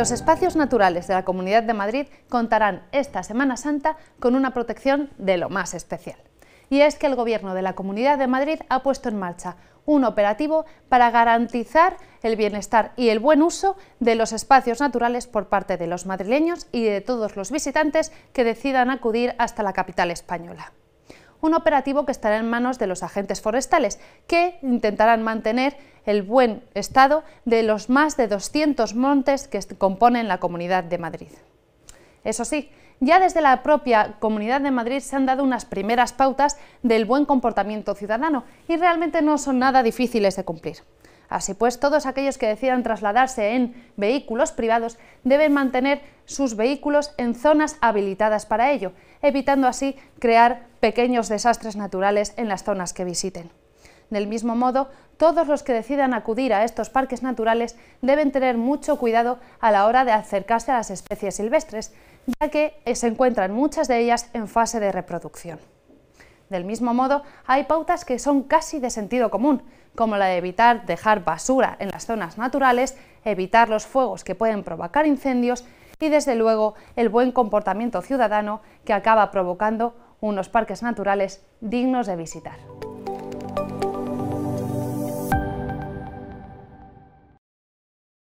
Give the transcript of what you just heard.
Los espacios naturales de la Comunidad de Madrid contarán esta Semana Santa con una protección de lo más especial. Y es que el Gobierno de la Comunidad de Madrid ha puesto en marcha un operativo para garantizar el bienestar y el buen uso de los espacios naturales por parte de los madrileños y de todos los visitantes que decidan acudir hasta la capital española un operativo que estará en manos de los agentes forestales, que intentarán mantener el buen estado de los más de 200 montes que componen la Comunidad de Madrid. Eso sí, ya desde la propia Comunidad de Madrid se han dado unas primeras pautas del buen comportamiento ciudadano y realmente no son nada difíciles de cumplir. Así pues, todos aquellos que decidan trasladarse en vehículos privados deben mantener sus vehículos en zonas habilitadas para ello, evitando así crear pequeños desastres naturales en las zonas que visiten. Del mismo modo, todos los que decidan acudir a estos parques naturales deben tener mucho cuidado a la hora de acercarse a las especies silvestres, ya que se encuentran muchas de ellas en fase de reproducción. Del mismo modo, hay pautas que son casi de sentido común, como la de evitar dejar basura en las zonas naturales, evitar los fuegos que pueden provocar incendios y, desde luego, el buen comportamiento ciudadano que acaba provocando unos parques naturales dignos de visitar.